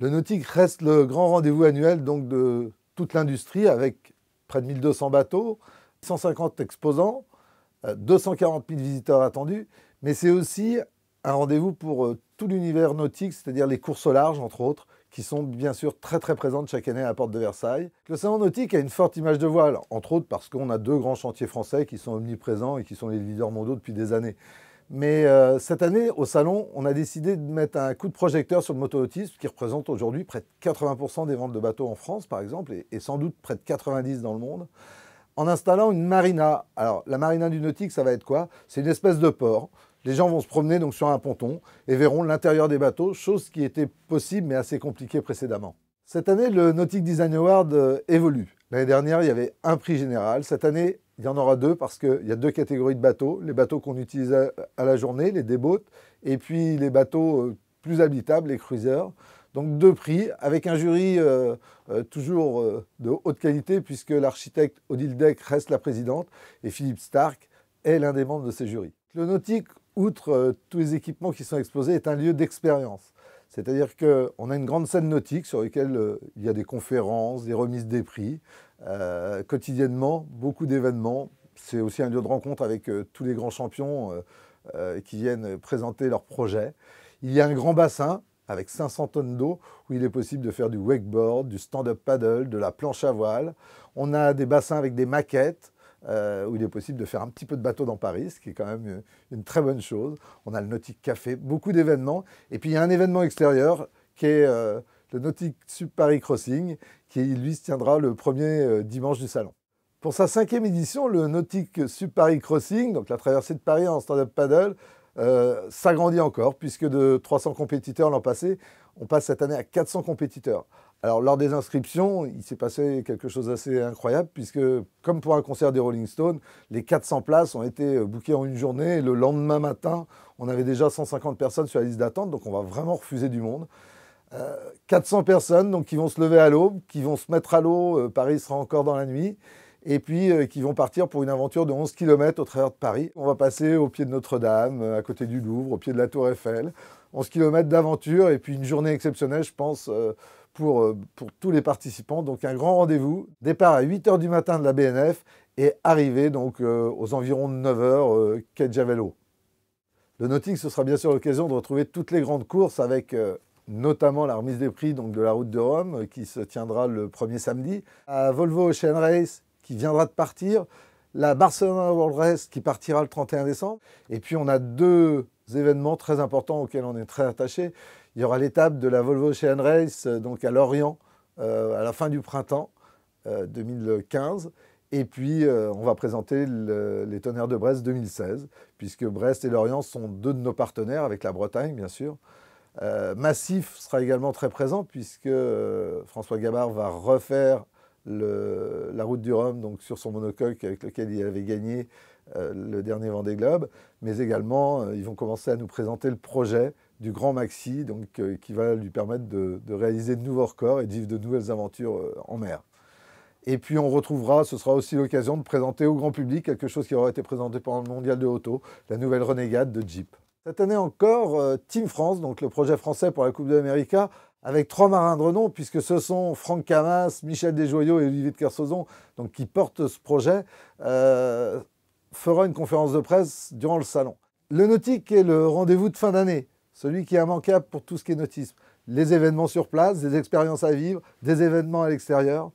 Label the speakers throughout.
Speaker 1: Le nautique reste le grand rendez-vous annuel donc de toute l'industrie avec près de 1200 bateaux, 150 exposants, 240 euh, 000 visiteurs attendus, mais c'est aussi un rendez-vous pour euh, tout l'univers nautique, c'est-à-dire les courses au large, entre autres, qui sont bien sûr très très présentes chaque année à la porte de Versailles. Le salon nautique a une forte image de voile, entre autres parce qu'on a deux grands chantiers français qui sont omniprésents et qui sont les leaders mondiaux depuis des années. Mais euh, cette année, au salon, on a décidé de mettre un coup de projecteur sur le autisme qui représente aujourd'hui près de 80% des ventes de bateaux en France, par exemple, et, sans doute près de 90% dans le monde, en installant une marina. Alors, la marina du nautique, ça va être quoi C'est une espèce de port les gens vont se promener donc sur un ponton et verront l'intérieur des bateaux, chose qui était possible mais assez compliquée précédemment. Cette année, le Nautic Design Award euh, évolue. L'année dernière, il y avait un prix général. Cette année, il y en aura deux parce qu'il y a deux catégories de bateaux. Les bateaux qu'on utilise à, la journée, les déboats, et puis les bateaux euh, plus habitables, les cruisers. Donc deux prix, avec un jury euh, euh, toujours de haute qualité, puisque l'architecte Odile Deck reste la présidente et Philippe Stark est l'un des membres de ces jurys. Le nautique, outre tous les équipements qui sont exposés, est un lieu d'expérience. C'est-à-dire qu'on a une grande scène nautique sur laquelle euh, il y a des conférences, des remises des prix, euh, quotidiennement, beaucoup d'événements. C'est aussi un lieu de rencontre avec euh, tous les grands champions qui viennent présenter leurs projets. Il y a un grand bassin avec 500 tonnes d'eau où il est possible de faire du wakeboard, du stand-up paddle, de la planche à voile. On a des bassins avec des maquettes. Euh, où il est possible de faire un petit peu de bateau dans Paris, ce qui est quand même une très bonne chose. On a le Nautic Café, beaucoup d'événements. Et puis il y a un événement extérieur qui est euh, le Nautic Sub Paris Crossing, qui lui se tiendra le premier euh, dimanche du salon. Pour sa cinquième édition, le Nautic Sub Paris Crossing, donc la traversée de Paris en stand-up paddle, s'agrandit encore, puisque de 300 compétiteurs l'an passé, on passe cette année à 400 compétiteurs. Alors, lors des inscriptions, il s'est passé quelque chose d'assez incroyable, puisque, comme pour un concert des Rolling Stones, les 400 places ont été euh, bookées en une journée. Et le lendemain matin, on avait déjà 150 personnes sur la liste d'attente, donc on va vraiment refuser du monde. 400 euh, personnes qui vont se lever à l'aube, qui vont se mettre à l'eau, euh, Paris sera encore dans la nuit, et puis qui vont partir pour une aventure de 11 km au travers de Paris. On va passer au pied de Notre-Dame, à côté du Louvre, au pied de la Tour Eiffel. 11 km d'aventure, et puis une journée exceptionnelle, je pense euh, pour, tous les participants. Donc un grand rendez-vous. Départ à 8h du matin de la BNF et arrivée donc euh, aux environs de 9h, quai Javelot. Le noting, ce sera bien sûr l'occasion de retrouver toutes les grandes courses avec euh, notamment la remise des prix donc, de la route de Rome qui se tiendra le premier samedi. À Volvo Ocean Race qui viendra de partir la Barcelona World Race qui partira le 31 décembre. Et puis on a deux événements très importants auxquels on est très attaché. Il y aura l'étape de la Volvo Ocean Race euh, donc à Lorient euh, à la fin du printemps 2015. Euh, et puis on va présenter les Tonnerres de Brest 2016, puisque Brest et Lorient sont deux de nos partenaires avec la Bretagne bien sûr. Massif sera également très présent puisque François Gabard va refaire la route du Rhum, donc sur son monocoque avec lequel il avait gagné euh, le dernier des globes, mais également euh, ils vont commencer à nous présenter le projet du Grand Maxi, donc, euh, qui va lui permettre de, réaliser de nouveaux records et de vivre de nouvelles aventures en mer. Et puis on retrouvera, ce sera aussi l'occasion de présenter au grand public quelque chose qui aura été présenté pendant le mondial de auto, la nouvelle Renegade de Jeep. Cette année encore, euh, Team France, donc le projet français pour la Coupe d'Amérique, avec trois marins de renom, puisque ce sont Franck Camas, Michel Desjoyaux et Olivier de Kersauzon, qui portent ce projet, euh, fera une conférence de presse durant le salon. Le nautique est le rendez-vous de fin d'année, celui qui est immanquable pour tout ce qui est nautisme. Les événements sur place, des expériences à vivre, des événements à l'extérieur.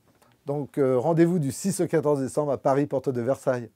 Speaker 1: Donc euh, rendez-vous du 6 au 14 décembre à Paris, porte de Versailles.